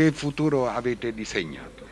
che futuro avete disegnato?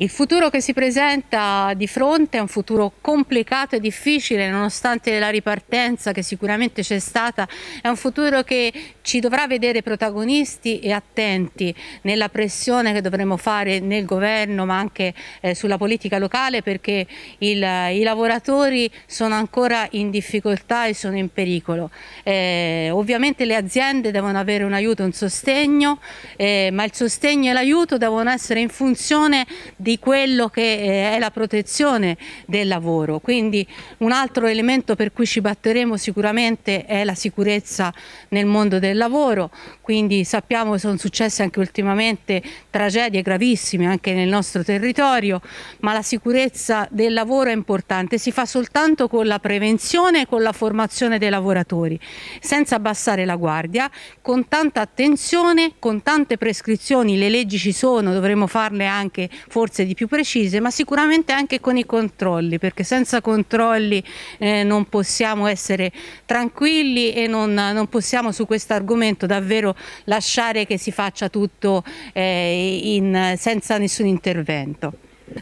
Il futuro che si presenta di fronte è un futuro complicato e difficile, nonostante la ripartenza che sicuramente c'è stata, è un futuro che ci dovrà vedere protagonisti e attenti nella pressione che dovremo fare nel governo, ma anche eh, sulla politica locale, perché il, i lavoratori sono ancora in difficoltà e sono in pericolo. Eh, ovviamente le aziende devono avere un aiuto, un sostegno, eh, ma il sostegno e l'aiuto devono essere in funzione di di quello che eh, è la protezione del lavoro. Quindi un altro elemento per cui ci batteremo sicuramente è la sicurezza nel mondo del lavoro, quindi sappiamo che sono successe anche ultimamente tragedie gravissime anche nel nostro territorio, ma la sicurezza del lavoro è importante, si fa soltanto con la prevenzione e con la formazione dei lavoratori, senza abbassare la guardia, con tanta attenzione, con tante prescrizioni, le leggi ci sono, dovremmo farle anche forse forse di più precise, ma sicuramente anche con i controlli, perché senza controlli eh, non possiamo essere tranquilli e non, non possiamo su questo argomento davvero lasciare che si faccia tutto eh, in, senza nessun intervento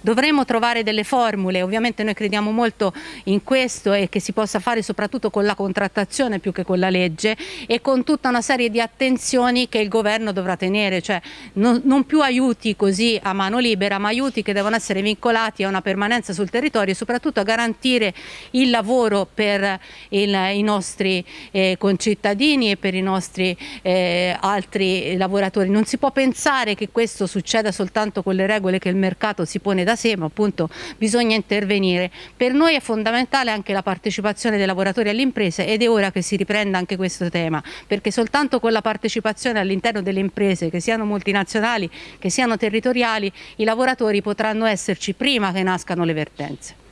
dovremo trovare delle formule, ovviamente noi crediamo molto in questo e che si possa fare soprattutto con la contrattazione più che con la legge e con tutta una serie di attenzioni che il governo dovrà tenere, cioè non, non più aiuti così a mano libera, ma aiuti che devono essere vincolati a una permanenza sul territorio e soprattutto a garantire il lavoro per il, i nostri eh, concittadini e per i nostri eh, altri lavoratori. Non si può pensare che questo succeda soltanto con le regole che il mercato si pone da sé, ma appunto bisogna intervenire. Per noi è fondamentale anche la partecipazione dei lavoratori alle imprese ed è ora che si riprenda anche questo tema, perché soltanto con la partecipazione all'interno delle imprese, che siano multinazionali, che siano territoriali, i lavoratori potranno esserci prima che nascano le vertenze.